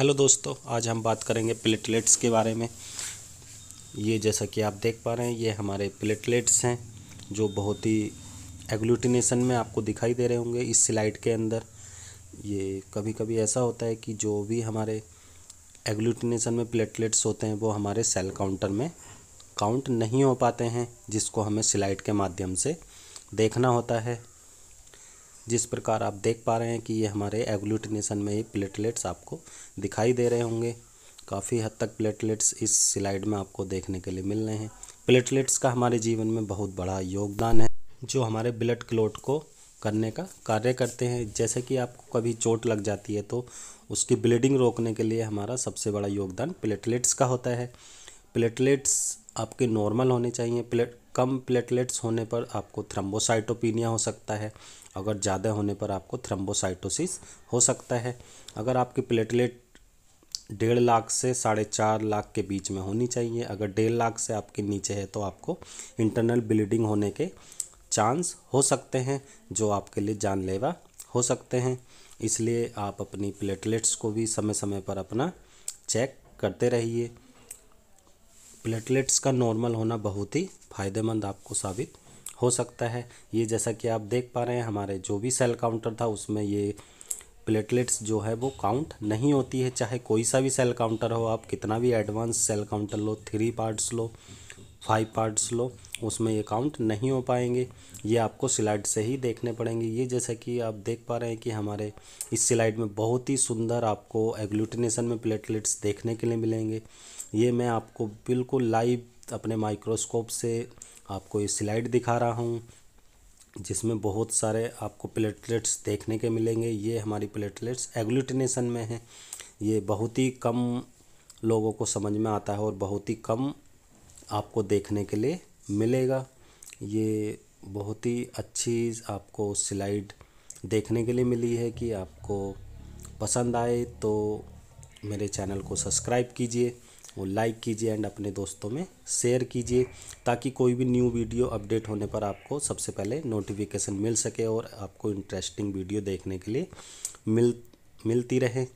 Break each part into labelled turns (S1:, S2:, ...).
S1: hello दोस्तों आज हम बात करेंगे प्लेटलेट्स के बारे में ये जैसा कि आप देख पा रहे हैं ये हमारे प्लेटलेट्स हैं जो बहुत ही एग्लूटिनेशन में आपको दिखाई दे रहे होंगे इस स्लाइड के अंदर ये कभी कभी ऐसा होता है कि जो भी हमारे एग्लूटिनेशन में प्लेटलेट्स होते हैं वो हमारे सेल काउंटर में काउंट नहीं हो पाते हैं जिसको हमें स्लाइड के माध्यम से देखना होता है जिस प्रकार आप देख पा रहे हैं कि ये हमारे एग्लूटिनेशन में ही प्लेटलेट्स आपको दिखाई दे रहे होंगे काफ़ी हद तक प्लेटलेट्स इस स्लाइड में आपको देखने के लिए मिल रहे हैं प्लेटलेट्स का हमारे जीवन में बहुत बड़ा योगदान है जो हमारे ब्लड क्लोट को करने का कार्य करते हैं जैसे कि आपको कभी चोट लग जाती है तो उसकी ब्लीडिंग रोकने के लिए हमारा सबसे बड़ा योगदान प्लेटलेट्स का होता है प्लेटलेट्स आपके नॉर्मल होने चाहिए प्लेट कम प्लेटलेट्स होने पर आपको थ्रम्बोसाइटोपिनिया हो सकता है अगर ज़्यादा होने पर आपको थ्रम्बोसाइटोसिस हो सकता है अगर आपकी प्लेटलेट डेढ़ लाख से साढ़े चार लाख के बीच में होनी चाहिए अगर डेढ़ लाख से आपके नीचे है तो आपको इंटरनल ब्लीडिंग होने के चांस हो सकते हैं जो आपके लिए जानलेवा हो सकते हैं इसलिए आप अपनी प्लेटलेट्स को भी समय समय पर अपना चेक करते रहिए प्लेटलेट्स का नॉर्मल होना बहुत ही फ़ायदेमंद आपको साबित हो सकता है ये जैसा कि आप देख पा रहे हैं हमारे जो भी सेल काउंटर था उसमें ये प्लेटलेट्स जो है वो काउंट नहीं होती है चाहे कोई सा भी सेल काउंटर हो आप कितना भी एडवांस सेल काउंटर लो थ्री पार्ट्स लो फाइव पार्ट्स लो उसमें ये काउंट नहीं हो पाएंगे ये आपको स्लाइड से ही देखने पड़ेंगे ये जैसा कि आप देख पा रहे हैं कि हमारे इस स्लाइड में बहुत ही सुंदर आपको एग्लूटिनेशन में प्लेटलेट्स देखने के लिए मिलेंगे ये मैं आपको बिल्कुल लाइव अपने माइक्रोस्कोप से आपको ये स्लाइड दिखा रहा हूँ जिसमें बहुत सारे आपको प्लेटलेट्स देखने के मिलेंगे ये हमारी प्लेटलेट्स एग्लूटिनेशन में हैं ये बहुत ही कम लोगों को समझ में आता है और बहुत ही कम आपको देखने के लिए मिलेगा ये बहुत ही अच्छी आपको स्लाइड देखने के लिए मिली है कि आपको पसंद आए तो मेरे चैनल को सब्सक्राइब कीजिए और लाइक कीजिए एंड अपने दोस्तों में शेयर कीजिए ताकि कोई भी न्यू वीडियो अपडेट होने पर आपको सबसे पहले नोटिफिकेशन मिल सके और आपको इंटरेस्टिंग वीडियो देखने के लिए मिल मिलती रहे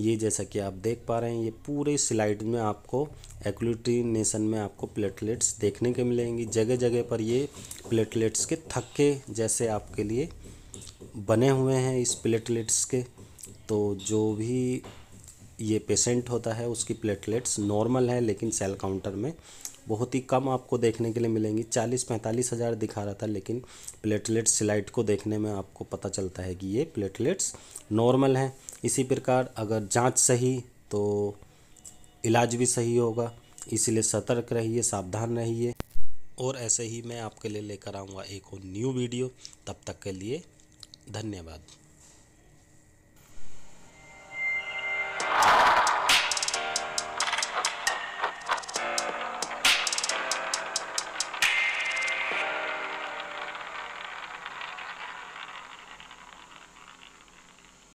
S1: ये जैसा कि आप देख पा रहे हैं ये पूरे स्लाइड में आपको एक्लूटिनेशन में आपको प्लेटलेट्स देखने के मिलेंगी जगह जगह पर ये प्लेटलेट्स के थक्के जैसे आपके लिए बने हुए हैं इस प्लेटलेट्स के तो जो भी ये पेशेंट होता है उसकी प्लेटलेट्स नॉर्मल है लेकिन सेल काउंटर में बहुत ही कम आपको देखने के लिए मिलेंगी चालीस पैंतालीस हज़ार दिखा रहा था लेकिन प्लेटलेट्स स्लाइड को देखने में आपको पता चलता है कि ये प्लेटलेट्स नॉर्मल हैं इसी प्रकार अगर जांच सही तो इलाज भी सही होगा इसलिए सतर्क रहिए सावधान रहिए और ऐसे ही मैं आपके लिए लेकर आऊँगा एक और न्यू वीडियो तब तक के लिए धन्यवाद